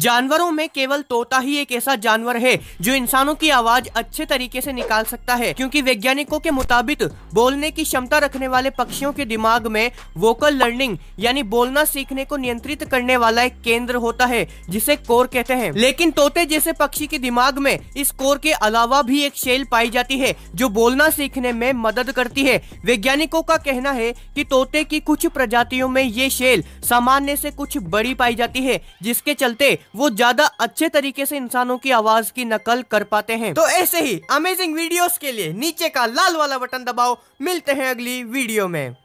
जानवरों में केवल तोता ही एक ऐसा जानवर है जो इंसानों की आवाज अच्छे तरीके से निकाल सकता है क्योंकि वैज्ञानिकों के मुताबिक बोलने की क्षमता रखने वाले पक्षियों के दिमाग में वोकल लर्निंग यानी बोलना सीखने को नियंत्रित करने वाला एक केंद्र होता है जिसे कोर कहते हैं लेकिन तोते जैसे पक्षी के दिमाग में इस कोर के अलावा भी एक शेल पाई जाती है जो बोलना सीखने में मदद करती है वैज्ञानिकों का कहना है की तोते की कुछ प्रजातियों में ये शेल सामान्य से कुछ बड़ी पाई जाती है जिसके चलते वो ज्यादा अच्छे तरीके से इंसानों की आवाज की नकल कर पाते हैं तो ऐसे ही अमेजिंग वीडियोस के लिए नीचे का लाल वाला बटन दबाओ मिलते हैं अगली वीडियो में